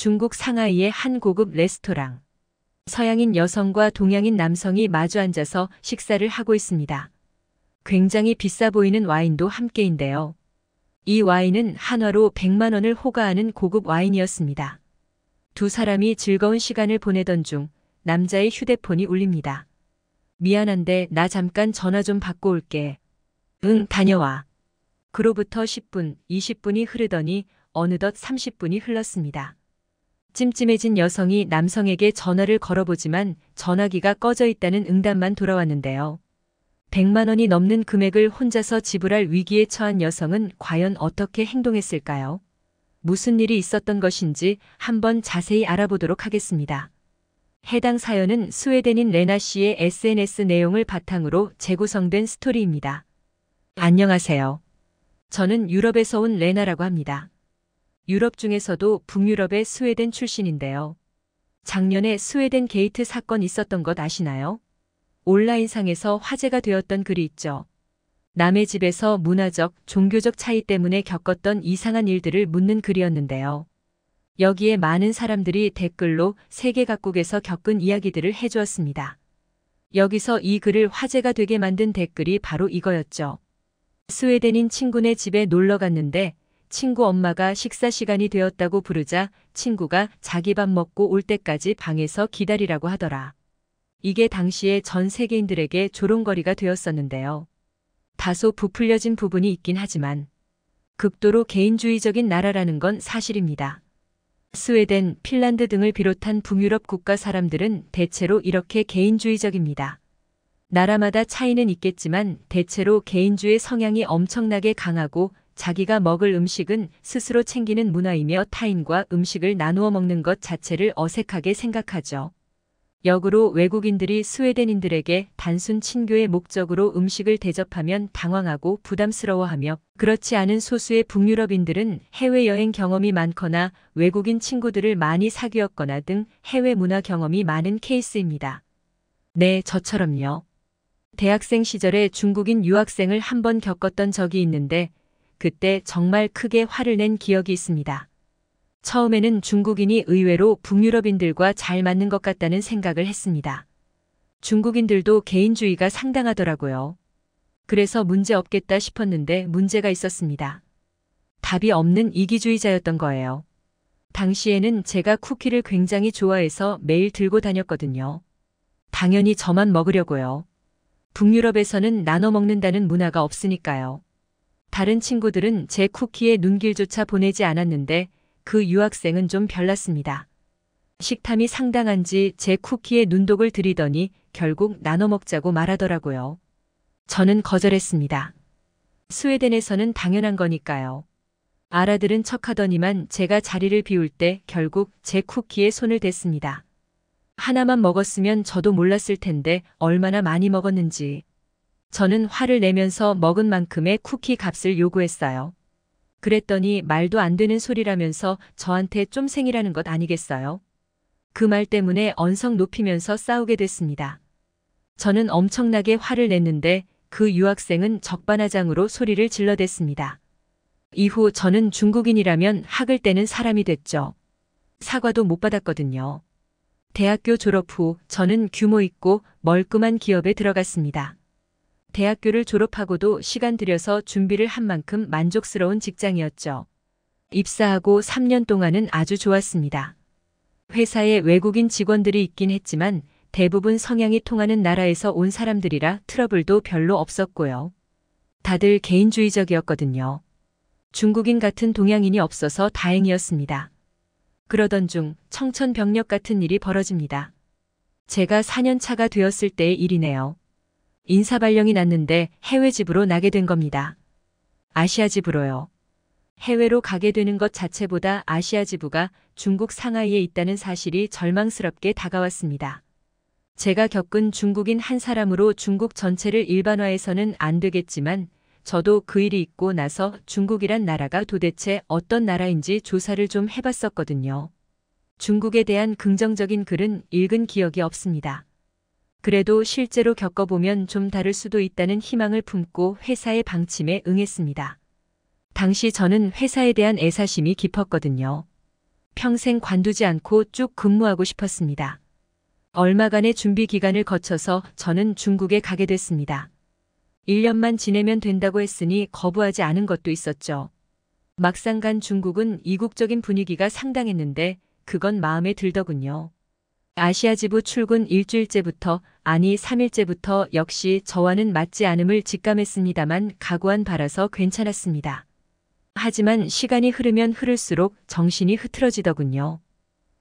중국 상하이의 한 고급 레스토랑. 서양인 여성과 동양인 남성이 마주 앉아서 식사를 하고 있습니다. 굉장히 비싸 보이는 와인도 함께인데요. 이 와인은 한화로 100만 원을 호가하는 고급 와인이었습니다. 두 사람이 즐거운 시간을 보내던 중 남자의 휴대폰이 울립니다. 미안한데 나 잠깐 전화 좀 받고 올게. 응, 다녀와. 그로부터 10분, 20분이 흐르더니 어느덧 30분이 흘렀습니다. 찜찜해진 여성이 남성에게 전화를 걸어보지만 전화기가 꺼져 있다는 응답만 돌아왔는데요. 100만 원이 넘는 금액을 혼자서 지불할 위기에 처한 여성은 과연 어떻게 행동했을까요? 무슨 일이 있었던 것인지 한번 자세히 알아보도록 하겠습니다. 해당 사연은 스웨덴인 레나 씨의 SNS 내용을 바탕으로 재구성된 스토리입니다. 안녕하세요. 저는 유럽에서 온 레나라고 합니다. 유럽 중에서도 북유럽의 스웨덴 출신인데요. 작년에 스웨덴 게이트 사건 있었던 것 아시나요? 온라인상에서 화제가 되었던 글이 있죠. 남의 집에서 문화적, 종교적 차이 때문에 겪었던 이상한 일들을 묻는 글이었는데요. 여기에 많은 사람들이 댓글로 세계 각국에서 겪은 이야기들을 해주었습니다. 여기서 이 글을 화제가 되게 만든 댓글이 바로 이거였죠. 스웨덴인 친구네 집에 놀러 갔는데 친구 엄마가 식사 시간이 되었다고 부르자 친구가 자기 밥 먹고 올 때까지 방에서 기다리라고 하더라. 이게 당시에 전 세계인들에게 조롱거리가 되었었는데요. 다소 부풀려진 부분이 있긴 하지만 극도로 개인주의적인 나라라는 건 사실입니다. 스웨덴, 핀란드 등을 비롯한 북유럽 국가 사람들은 대체로 이렇게 개인주의적입니다. 나라마다 차이는 있겠지만 대체로 개인주의 성향이 엄청나게 강하고 자기가 먹을 음식은 스스로 챙기는 문화이며 타인과 음식을 나누어 먹는 것 자체를 어색하게 생각하죠. 역으로 외국인들이 스웨덴인들에게 단순 친교의 목적으로 음식을 대접하면 당황하고 부담스러워하며 그렇지 않은 소수의 북유럽인들은 해외여행 경험이 많거나 외국인 친구들을 많이 사귀었거나 등 해외 문화 경험이 많은 케이스입니다. 네, 저처럼요. 대학생 시절에 중국인 유학생을 한번 겪었던 적이 있는데 그때 정말 크게 화를 낸 기억이 있습니다. 처음에는 중국인이 의외로 북유럽인들과 잘 맞는 것 같다는 생각을 했습니다. 중국인들도 개인주의가 상당하더라고요. 그래서 문제 없겠다 싶었는데 문제가 있었습니다. 답이 없는 이기주의자였던 거예요. 당시에는 제가 쿠키를 굉장히 좋아해서 매일 들고 다녔거든요. 당연히 저만 먹으려고요. 북유럽에서는 나눠 먹는다는 문화가 없으니까요. 다른 친구들은 제 쿠키에 눈길조차 보내지 않았는데 그 유학생은 좀 별났습니다. 식탐이 상당한지 제 쿠키에 눈독을 들이더니 결국 나눠 먹자고 말하더라고요. 저는 거절했습니다. 스웨덴에서는 당연한 거니까요. 알아들은 척하더니만 제가 자리를 비울 때 결국 제 쿠키에 손을 댔습니다. 하나만 먹었으면 저도 몰랐을 텐데 얼마나 많이 먹었는지. 저는 화를 내면서 먹은 만큼의 쿠키 값을 요구했어요. 그랬더니 말도 안 되는 소리라면서 저한테 쫌생이라는 것 아니겠어요? 그 말 때문에 언성 높이면서 싸우게 됐습니다. 저는 엄청나게 화를 냈는데 그 유학생은 적반하장으로 소리를 질러댔습니다. 이후 저는 중국인이라면 학을 떼는 사람이 됐죠. 사과도 못 받았거든요. 대학교 졸업 후 저는 규모 있고 멀끔한 기업에 들어갔습니다. 대학교를 졸업하고도 시간 들여서 준비를 한 만큼 만족스러운 직장이었죠. 입사하고 3년 동안은 아주 좋았습니다. 회사에 외국인 직원들이 있긴 했지만 대부분 성향이 통하는 나라에서 온 사람들이라 트러블도 별로 없었고요. 다들 개인주의적이었거든요. 중국인 같은 동양인이 없어서 다행이었습니다. 그러던 중 청천벽력 같은 일이 벌어집니다. 제가 4년차가 되었을 때의 일이네요. 인사발령이 났는데 해외 집으로 나게 된 겁니다. 아시아 집으로요. 해외로 가게 되는 것 자체보다 아시아 지부가 중국 상하이에 있다는 사실이 절망스럽게 다가왔습니다. 제가 겪은 중국인 한 사람으로 중국 전체를 일반화해서는 안 되겠지만 저도 그 일이 있고 나서 중국이란 나라가 도대체 어떤 나라인지 조사를 좀 해봤었거든요. 중국에 대한 긍정적인 글은 읽은 기억이 없습니다. 그래도 실제로 겪어보면 좀 다를 수도 있다는 희망을 품고 회사의 방침에 응했습니다. 당시 저는 회사에 대한 애사심이 깊었거든요. 평생 관두지 않고 쭉 근무하고 싶었습니다. 얼마간의 준비 기간을 거쳐서 저는 중국에 가게 됐습니다. 1년만 지내면 된다고 했으니 거부하지 않은 것도 있었죠. 막상 간 중국은 이국적인 분위기가 상당했는데 그건 마음에 들더군요. 아시아 지부 출근 일주일째부터 아니 3일째부터 역시 저와는 맞지 않음을 직감했습니다만 각오한 바라서 괜찮았습니다. 하지만 시간이 흐르면 흐를수록 정신이 흐트러지더군요.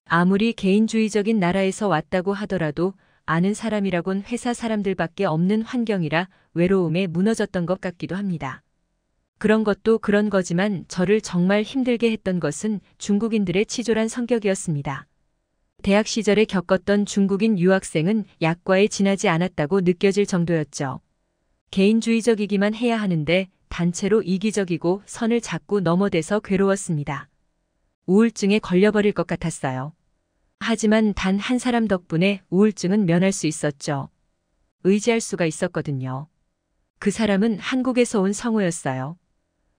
아무리 개인주의적인 나라에서 왔다고 하더라도 아는 사람이라곤 회사 사람들밖에 없는 환경이라 외로움에 무너졌던 것 같기도 합니다. 그런 것도 그런 거지만 저를 정말 힘들게 했던 것은 중국인들의 치졸한 성격이었습니다. 대학 시절에 겪었던 중국인 유학생은 약과에 지나지 않았다고 느껴질 정도였죠. 개인주의적이기만 해야 하는데 단체로 이기적이고 선을 자꾸 넘어대서 괴로웠습니다. 우울증에 걸려버릴 것 같았어요. 하지만 단 한 사람 덕분에 우울증은 면할 수 있었죠. 의지할 수가 있었거든요. 그 사람은 한국에서 온 성우였어요.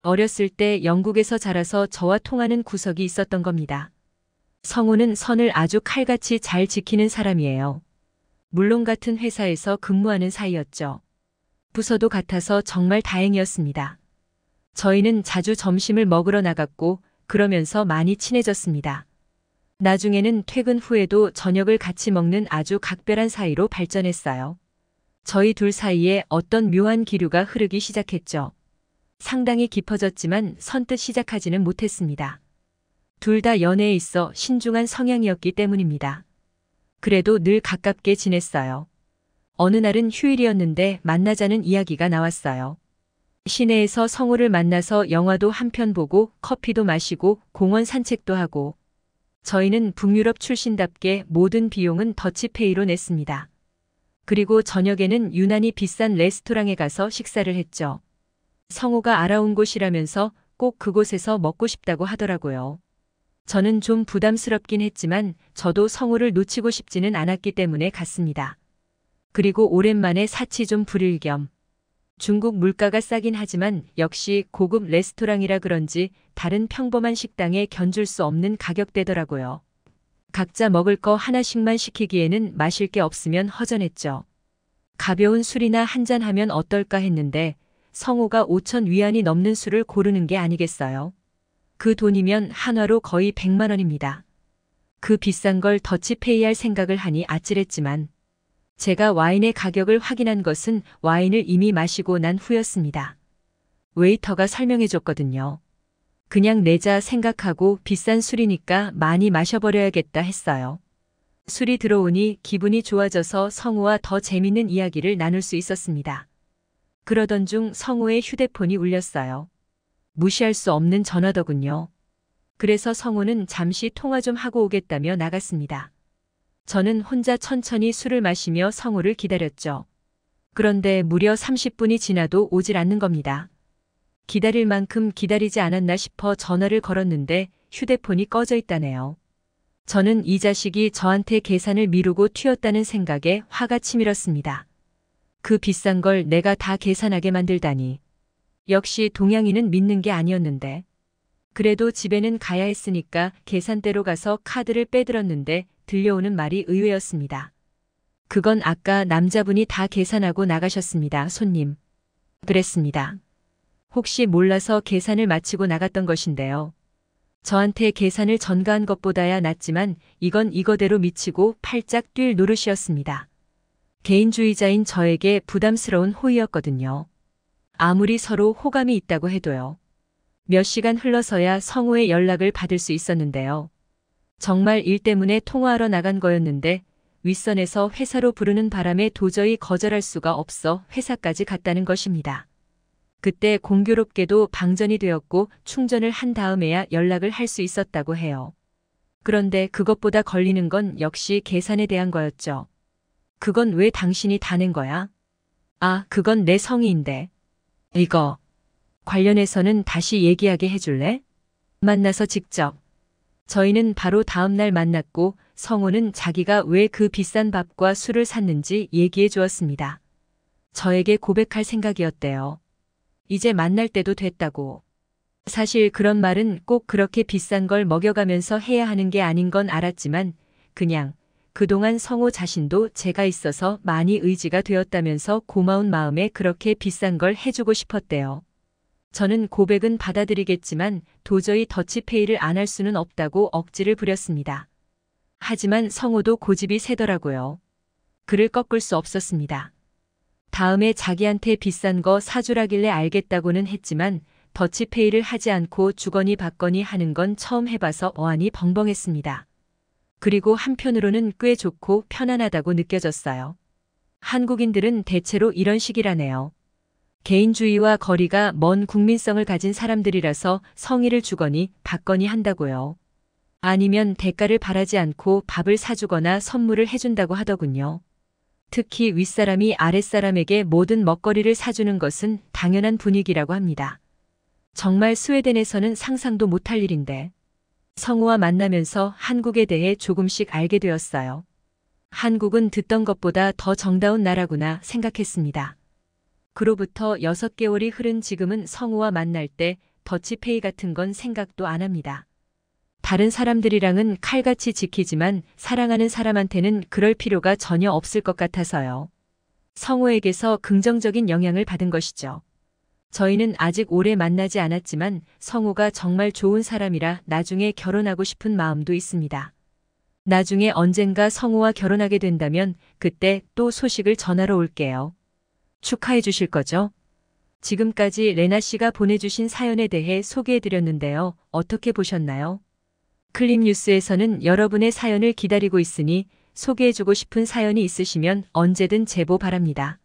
어렸을 때 영국에서 자라서 저와 통하는 구석이 있었던 겁니다. 성우는 선을 아주 칼같이 잘 지키는 사람이에요. 물론 같은 회사에서 근무하는 사이였죠. 부서도 같아서 정말 다행이었습니다. 저희는 자주 점심을 먹으러 나갔고 그러면서 많이 친해졌습니다. 나중에는 퇴근 후에도 저녁을 같이 먹는 아주 각별한 사이로 발전했어요. 저희 둘 사이에 어떤 묘한 기류가 흐르기 시작했죠. 상당히 깊어졌지만 선뜻 시작하지는 못했습니다. 둘다 연애에 있어 신중한 성향이었기 때문입니다. 그래도 늘 가깝게 지냈어요. 어느 날은 휴일이었는데 만나자는 이야기가 나왔어요. 시내에서 성우를 만나서 영화도 한 편 보고 커피도 마시고 공원 산책도 하고 저희는 북유럽 출신답게 모든 비용은 더치페이로 냈습니다. 그리고 저녁에는 유난히 비싼 레스토랑에 가서 식사를 했죠. 성우가 알아온 곳이라면서 꼭 그곳에서 먹고 싶다고 하더라고요. 저는 좀 부담스럽긴 했지만 저도 성우를 놓치고 싶지는 않았기 때문에 갔습니다. 그리고 오랜만에 사치 좀 부릴 겸 중국 물가가 싸긴 하지만 역시 고급 레스토랑이라 그런지 다른 평범한 식당에 견줄 수 없는 가격대더라고요. 각자 먹을 거 하나씩만 시키기에는 마실 게 없으면 허전했죠. 가벼운 술이나 한 잔 하면 어떨까 했는데 성우가 5천 위안이 넘는 술을 고르는 게 아니겠어요. 그 돈이면 한화로 거의 100만 원입니다. 그 비싼 걸 더치페이할 생각을 하니 아찔했지만 제가 와인의 가격을 확인한 것은 와인을 이미 마시고 난 후였습니다. 웨이터가 설명해줬거든요. 그냥 내자 생각하고 비싼 술이니까 많이 마셔버려야겠다 했어요. 술이 들어오니 기분이 좋아져서 성우와 더 재밌는 이야기를 나눌 수 있었습니다. 그러던 중 성우의 휴대폰이 울렸어요. 무시할 수 없는 전화더군요. 그래서 성우는 잠시 통화 좀 하고 오겠다며 나갔습니다. 저는 혼자 천천히 술을 마시며 성우를 기다렸죠. 그런데 무려 30분이 지나도 오질 않는 겁니다. 기다릴 만큼 기다리지 않았나 싶어 전화를 걸었는데 휴대폰이 꺼져 있다네요. 저는 이 자식이 저한테 계산을 미루고 튀었다는 생각에 화가 치밀었습니다. 그 비싼 걸 내가 다 계산하게 만들다니. 역시 동양인은 믿는 게 아니었는데. 그래도 집에는 가야 했으니까 계산대로 가서 카드를 빼들었는데 들려오는 말이 의외였습니다. 그건 아까 남자분이 다 계산하고 나가셨습니다, 손님. 그랬습니다. 혹시 몰라서 계산을 마치고 나갔던 것인데요. 저한테 계산을 전가한 것보다야 낫지만 이건 이거대로 미치고 팔짝 뛸 노릇이었습니다. 개인주의자인 저에게 부담스러운 호의였거든요. 아무리 서로 호감이 있다고 해도요. 몇 시간 흘러서야 성우의 연락을 받을 수 있었는데요. 정말 일 때문에 통화하러 나간 거였는데 윗선에서 회사로 부르는 바람에 도저히 거절할 수가 없어 회사까지 갔다는 것입니다. 그때 공교롭게도 방전이 되었고 충전을 한 다음에야 연락을 할 수 있었다고 해요. 그런데 그것보다 걸리는 건 역시 계산에 대한 거였죠. 그건 왜 당신이 다는 거야? 아, 그건 내 성의인데. 이거 관련해서는 다시 얘기하게 해줄래? 만나서 직접. 저희는 바로 다음날 만났고 성우는 자기가 왜 그 비싼 밥과 술을 샀는지 얘기해 주었습니다. 저에게 고백할 생각이었대요. 이제 만날 때도 됐다고. 사실 그런 말은 꼭 그렇게 비싼 걸 먹여가면서 해야 하는 게 아닌 건 알았지만 그냥 그동안 성호 자신도 제가 있어서 많이 의지가 되었다면서 고마운 마음에 그렇게 비싼 걸 해주고 싶었대요. 저는 고백은 받아들이겠지만 도저히 더치페이를 안 할 수는 없다고 억지를 부렸습니다. 하지만 성호도 고집이 세더라고요. 그를 꺾을 수 없었습니다. 다음에 자기한테 비싼 거 사주라길래 알겠다고는 했지만 더치페이를 하지 않고 주거니 받거니 하는 건 처음 해봐서 어안이 벙벙했습니다. 그리고 한편으로는 꽤 좋고 편안하다고 느껴졌어요. 한국인들은 대체로 이런 식이라네요. 개인주의와 거리가 먼 국민성을 가진 사람들이라서 성의를 주거니 받거니 한다고요. 아니면 대가를 바라지 않고 밥을 사주거나 선물을 해준다고 하더군요. 특히 윗사람이 아랫사람에게 모든 먹거리를 사주는 것은 당연한 분위기라고 합니다. 정말 스웨덴에서는 상상도 못할 일인데 성우와 만나면서 한국에 대해 조금씩 알게 되었어요. 한국은 듣던 것보다 더 정다운 나라구나 생각했습니다. 그로부터 6개월이 흐른 지금은 성우와 만날 때 더치페이 같은 건 생각도 안 합니다. 다른 사람들이랑은 칼같이 지키지만 사랑하는 사람한테는 그럴 필요가 전혀 없을 것 같아서요. 성우에게서 긍정적인 영향을 받은 것이죠. 저희는 아직 오래 만나지 않았지만 성우가 정말 좋은 사람이라 나중에 결혼하고 싶은 마음도 있습니다. 나중에 언젠가 성우와 결혼하게 된다면 그때 또 소식을 전하러 올게요. 축하해 주실 거죠? 지금까지 레나 씨가 보내주신 사연에 대해 소개해드렸는데요. 어떻게 보셨나요? 클립 뉴스에서는 여러분의 사연을 기다리고 있으니 소개해주고 싶은 사연이 있으시면 언제든 제보 바랍니다.